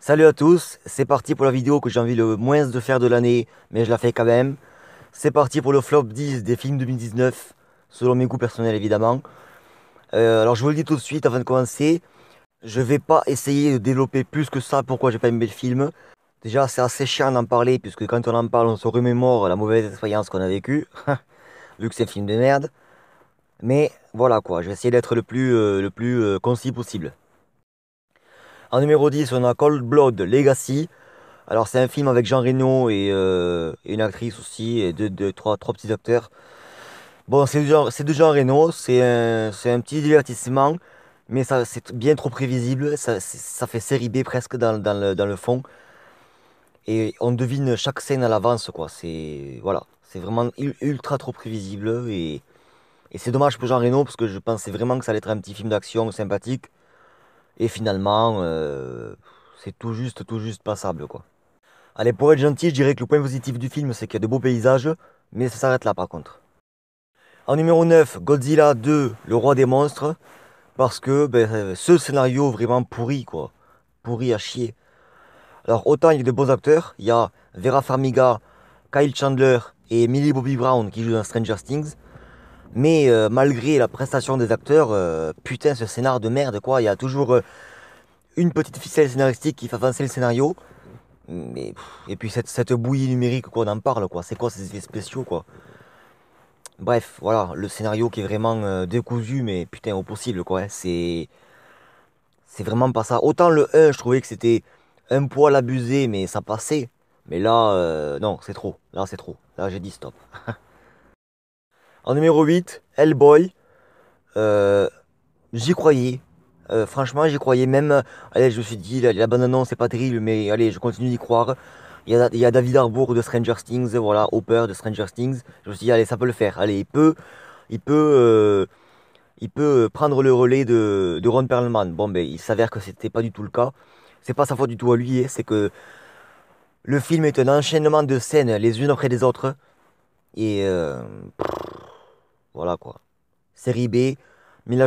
Salut à tous, c'est parti pour la vidéo que j'ai envie le moins de faire de l'année, mais je la fais quand même. C'est parti pour le flop 10 des films 2019, selon mes goûts personnels évidemment. Euh, alors je vous le dis tout de suite avant de commencer, je vais pas essayer de développer plus que ça pourquoi j'ai pas aimé le film. Déjà c'est assez chiant d'en parler puisque quand on en parle on se remémore la mauvaise expérience qu'on a vécue, vu que c'est un film de merde. Mais voilà quoi, je vais essayer d'être le plus, euh, le plus euh, concis possible. En numéro 10, on a Cold Blood Legacy. Alors c'est un film avec Jean Reno et, euh, une actrice aussi, et deux, trois, trois petits acteurs. Bon, c'est de Jean Reno, c'est un, petit divertissement, mais ça c'est bien trop prévisible, ça, fait série B presque dans, dans, le, fond. Et on devine chaque scène à l'avance, quoi. C'est voilà, c'est vraiment ultra trop prévisible et, et c'est dommage pour Jean Reno parce que je pensais vraiment que ça allait être un petit film d'action sympathique. Et finalement, euh, c'est tout juste, tout juste passable, quoi. Allez, pour être gentil, je dirais que le point positif du film, c'est qu'il y a de beaux paysages, mais ça s'arrête là par contre. En numéro 9, Godzilla 2, le roi des monstres, parce que ben, ce scénario vraiment pourri, quoi. Pourri à chier. Alors, autant il y a de beaux acteurs, il y a Vera Farmiga, Kyle Chandler et Millie Bobby Brown qui jouent dans Stranger Things. Mais euh, malgré la prestation des acteurs, euh, putain, ce scénar de merde, quoi. Il y a toujours euh, une petite ficelle scénaristique qui fait avancer le scénario. Mais, et puis cette, cette bouillie numérique, on en parle, quoi. C'est quoi ces effets spéciaux, quoi. Bref, voilà, le scénario qui est vraiment décousu, mais putain, au possible, quoi. Hein. c'est. C'est vraiment pas ça. Autant le 1, je trouvais que c'était un poil abusé, mais ça passait. Mais là, non, c'est trop. Là, c'est trop. Là, j'ai dit stop. En numéro 8, Hellboy. Euh, j'y croyais. Euh, franchement, j'y croyais même. Allez, je me suis dit, la, bande annonce, c'est pas terrible, mais allez, je continue d'y croire. Il y, a, David Harbour de Stranger Things, voilà, Hopper de Stranger Things. Je me suis dit, allez, ça peut le faire. Allez, il peut, il peut, euh, il peut prendre le relais de, Ron Perlman. Bon, ben, il s'avère que c'était pas du tout le cas. C'est pas sa faute du tout à lui, hein, c'est que le film est un enchaînement de scènes les unes après les autres. Et. Voilà quoi. Série B, Mila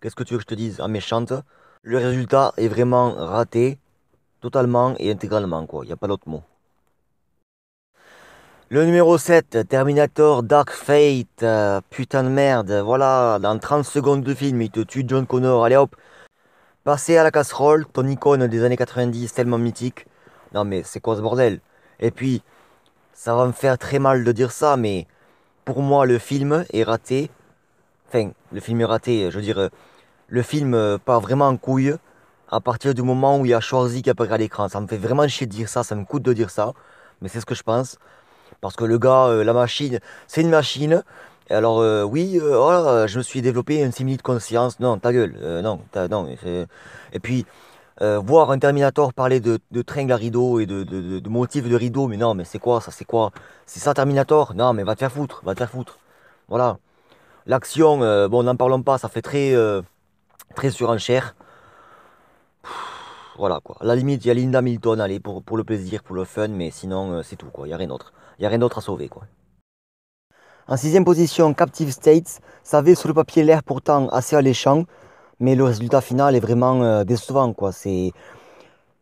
qu'est-ce que tu veux que je te dise En ah, méchante. Le résultat est vraiment raté, totalement et intégralement quoi, il n'y a pas d'autre mot. Le numéro 7, Terminator Dark Fate, putain de merde, voilà, dans 30 secondes de film, il te tue John Connor, allez hop, passer à la casserole, ton icône des années 90 tellement mythique. Non mais c'est quoi ce bordel Et puis, ça va me faire très mal de dire ça, mais pour moi, le film est raté. Enfin, le film est raté, je veux dire, euh, le film euh, part vraiment en couille à partir du moment où il y a Schwarzy qui apparaît à l'écran. Ça me fait vraiment chier de dire ça, ça me coûte de dire ça, mais c'est ce que je pense. Parce que le gars, euh, la machine, c'est une machine. alors, oui, oh je me suis développé une simili de conscience. Non, ta gueule, non, non. Et puis, euh, voir un Terminator parler de, de à rideau et de, motifs de rideau, mais non, mais c'est quoi ça C'est quoi C'est ça Terminator Non, mais va te faire foutre, va te faire foutre. Voilà. L'action, euh, bon, n'en parlons pas, ça fait très, euh, très surenchère. voilà quoi. la limite, il y a Linda Milton, allez, pour, le plaisir, pour le fun, mais sinon, c'est tout quoi, il n'y a rien d'autre. Il n'y a rien d'autre à sauver quoi. En sixième position, Captive States, ça avait sur le papier l'air pourtant assez alléchant mais le résultat final est vraiment euh, décevant. Quoi. C'est,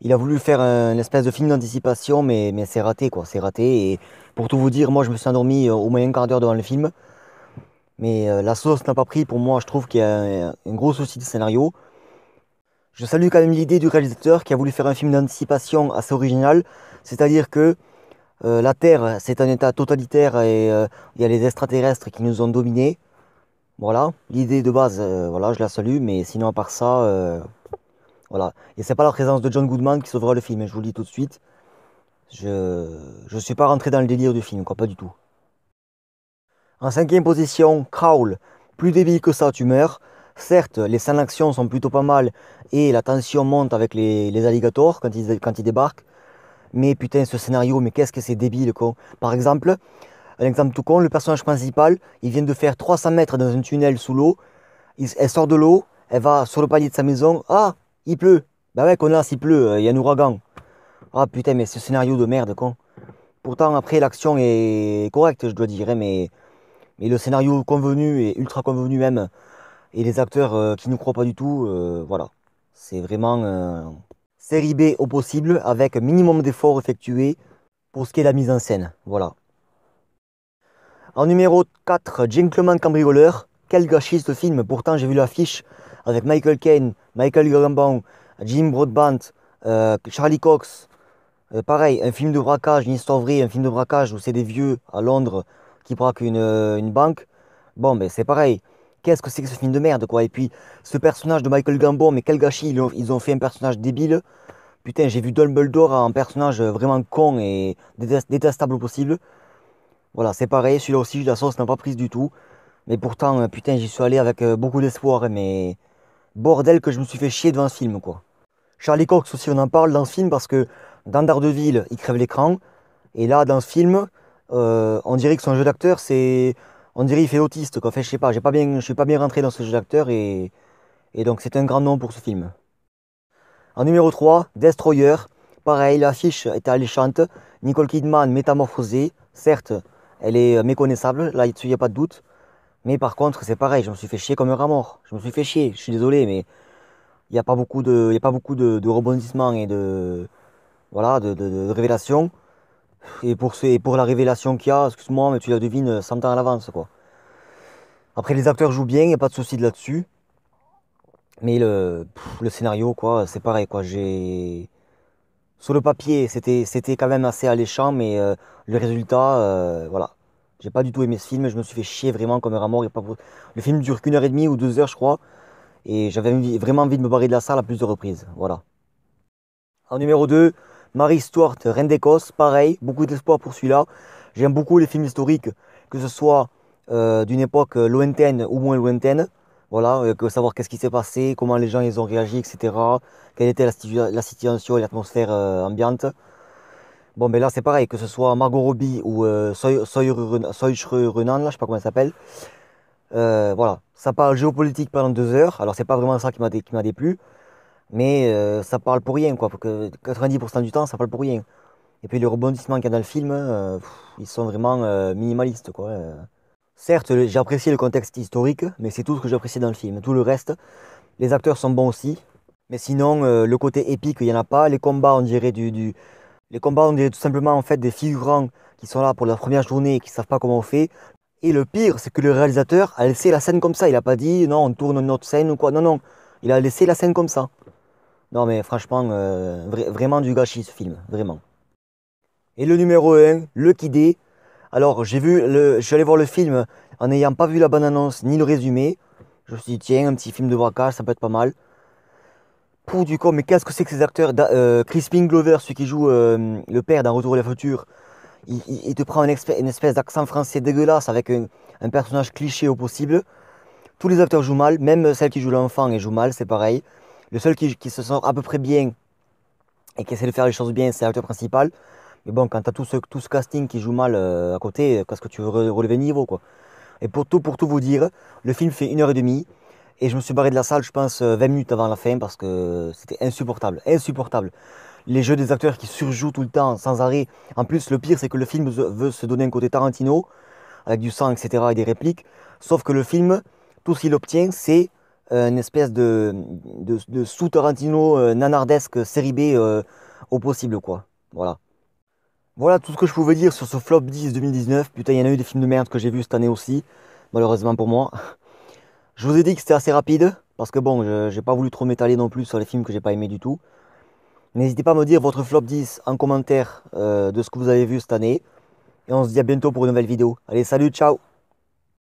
il a voulu faire une espèce de film d'anticipation, mais, mais c'est raté. Quoi. raté. pour tout vous dire, moi, je me suis endormi euh, au moyen quart d'heure devant le film. Mais euh, la sauce n'a pas pris. Pour moi, je trouve qu'il y a un, gros souci de scénario. Je salue quand même l'idée du réalisateur qui a voulu faire un film d'anticipation assez original, c'est-à-dire que la Terre, c'est un état totalitaire et il y a les extraterrestres qui nous ont dominés. Voilà, l'idée de base, euh, voilà, je la salue, mais sinon à part ça, euh, voilà. Et c'est pas la présence de John Goodman qui sauvera le film, et hein, je vous le dis tout de suite. Je ne suis pas rentré dans le délire du film, quoi, pas du tout. En cinquième position, Crawl. Plus débile que ça, tu meurs. Certes, les scènes d'action sont plutôt pas mal et la tension monte avec les, alligators quand ils, quand ils débarquent. Mais putain, ce scénario, mais qu'est-ce que c'est débile, quoi. Par exemple, un exemple tout con, le personnage principal, il vient de faire 300 mètres dans un tunnel sous l'eau. Elle sort de l'eau, elle va sur le palier de sa maison. Ah, il pleut. Bah ouais, connasse, il pleut, euh, il y a un ouragan. Ah putain, mais ce scénario de merde, con. Pourtant, après, l'action est correcte, je dois dire, hein, mais, mais le scénario convenu est ultra convenu même, et les acteurs euh, qui ne croient pas du tout, euh, voilà. C'est vraiment série B au possible, avec minimum d'efforts effectués pour ce qui est de la mise en scène. Voilà. En numéro 4, Gentleman Cambrioleur. Quel gâchis ce film, pourtant j'ai vu l'affiche avec Michael Caine, Michael Gambon, Jim Broadbent, euh, Charlie Cox. Euh, pareil, un film de braquage, une histoire vraie, un film de braquage où c'est des vieux à Londres qui braquent une, euh, une banque. Bon, mais c'est pareil. Qu'est-ce que c'est que ce film de merde, quoi Et puis, ce personnage de Michael Gambon, mais quel gâchis ils ont, ils ont fait un personnage débile. Putain, j'ai vu Dumbledore un personnage vraiment con et détestable possible. Voilà, c'est pareil, celui-là aussi, la sauce n'a pas prise du tout. Mais pourtant, euh, putain, j'y suis allé avec euh, beaucoup d'espoir, mais bordel que je me suis fait chier devant ce film, quoi. Charlie Cox aussi, on en parle dans ce film parce que dans Daredevil, il crève l'écran. Et là, dans ce film, euh, on dirait que son jeu d'acteur, c'est. On dirait qu'il fait autiste, quoi. Enfin, je sais pas, j'ai pas je suis pas bien rentré dans ce jeu d'acteur et. Et donc, c'est un grand nom pour ce film. En numéro 3, Destroyer. Pareil, l'affiche est alléchante. Nicole Kidman métamorphosée, certes, elle est euh, méconnaissable, là il n'y a pas de doute. Mais par contre, c'est pareil, je me suis fait chier comme un rat Je me suis fait chier, je suis désolé, mais il n'y a pas beaucoup de, y a pas beaucoup de, rebondissements et de, voilà, de, révélations. Et pour, pour la révélation qu'il y a, excuse-moi, mais tu la devines 100 ans à l'avance, quoi. Après, les acteurs jouent bien, il n'y a pas de souci là-dessus. Mais le, le scénario, quoi, c'est pareil, quoi. J'ai, sur le papier, c'était, c'était quand même assez alléchant, mais euh, le résultat, euh, voilà. J'ai pas du tout aimé ce film, je me suis fait chier vraiment comme un rat mort. pas... Le film dure qu'une heure et demie ou deux heures, je crois, et j'avais vraiment envie de me barrer de la salle à plus de reprises, voilà. En numéro 2, Marie Stuart, Reine d'Écosse, pareil, beaucoup d'espoir pour celui-là. J'aime beaucoup les films historiques, que ce soit euh, d'une époque lointaine ou moins lointaine. Voilà, euh, savoir qu'est-ce qui s'est passé, comment les gens ils ont réagi, etc. Quelle était la, situation et l'atmosphère euh, ambiante. Bon, mais ben là, c'est pareil, que ce soit Margot Robbie ou euh, Renan, là, je sais pas comment elle s'appelle. Euh, voilà, ça parle géopolitique pendant deux heures. Alors, c'est pas vraiment ça qui m'a, déplu, mais ça parle pour rien, quoi. Parce que 90% du temps, ça parle pour rien. Et puis, les rebondissements qu'il y a dans le film, ils sont vraiment minimalistes, quoi. Certes, j'apprécie le contexte historique, mais c'est tout ce que j'apprécie dans le film. Tout le reste, les acteurs sont bons aussi, mais sinon, euh, le côté épique, il n'y en a pas. Les combats, on dirait du, Les combats, on dirait tout simplement en fait des figurants qui sont là pour la première journée et qui ne savent pas comment on fait. Et le pire, c'est que le réalisateur a laissé la scène comme ça. Il n'a pas dit non, on tourne une autre scène ou quoi. Non, non, il a laissé la scène comme ça. Non, mais franchement, euh, vraiment du gâchis ce film, vraiment. Et le numéro 1, le Kidé, alors, j'ai vu le, je suis allé voir le film en n'ayant pas vu la bande-annonce ni le résumé. Je me suis dit, tiens, un petit film de braquage, ça peut être pas mal. Pour du coup, mais qu'est-ce que c'est que ces acteurs euh, Crispin Glover, celui qui joue euh, le père dans Retour à la Future, il, te prend une espèce, d'accent français dégueulasse avec un, personnage cliché au possible. Tous les acteurs jouent mal, même celle qui joue l'enfant, elle joue mal, c'est pareil. Le seul qui, qui, se sort à peu près bien et qui essaie de faire les choses bien, c'est l'acteur principal. Mais bon, quand tu tout ce, casting qui joue mal euh, à côté, euh, qu'est-ce que tu veux relever niveau quoi Et pour tout, pour tout vous dire, le film fait une heure et demie. Et je me suis barré de la salle, je pense, 20 euh, minutes avant la fin parce que c'était insupportable. Insupportable. Les jeux des acteurs qui surjouent tout le temps, sans arrêt. En plus, le pire, c'est que le film veut se donner un côté Tarantino, avec du sang, etc., et des répliques. Sauf que le film, tout ce qu'il obtient, c'est une espèce de, de, sous-Tarantino nanardesque série B au possible, quoi. Voilà. Voilà tout ce que je pouvais dire sur ce flop 10 2019. Putain, il y en a eu des films de merde que j'ai vus cette année aussi, malheureusement pour moi. Je vous ai dit que c'était assez rapide, parce que bon, je n'ai pas voulu trop m'étaler non plus sur les films que j'ai pas aimé du tout. N'hésitez pas à me dire votre flop 10 en commentaire euh, de ce que vous avez vu cette année. Et on se dit à bientôt pour une nouvelle vidéo. Allez, salut, ciao